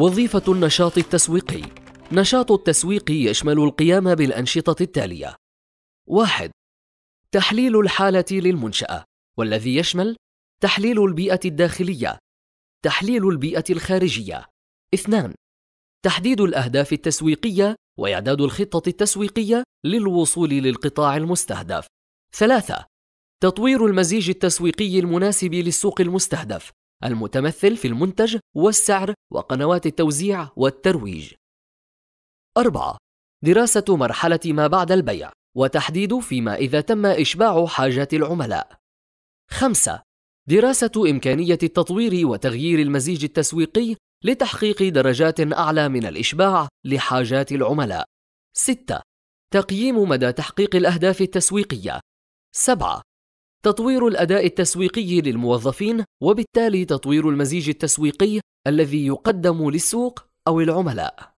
وظيفة النشاط التسويقي نشاط التسويق يشمل القيام بالأنشطة التالية: 1. تحليل الحالة للمنشأة، والذي يشمل تحليل البيئة الداخلية، تحليل البيئة الخارجية. 2. تحديد الأهداف التسويقية وإعداد الخطة التسويقية للوصول للقطاع المستهدف. 3. تطوير المزيج التسويقي المناسب للسوق المستهدف، المتمثل في المنتج والسعر وقنوات التوزيع والترويج. 4. دراسة مرحلة ما بعد البيع وتحديد فيما إذا تم إشباع حاجات العملاء. 5. دراسة إمكانية التطوير وتغيير المزيج التسويقي لتحقيق درجات أعلى من الإشباع لحاجات العملاء. 6. تقييم مدى تحقيق الأهداف التسويقية. 7. تطوير الاداء التسويقي للموظفين وبالتالي تطوير المزيج التسويقي الذي يقدم للسوق او العملاء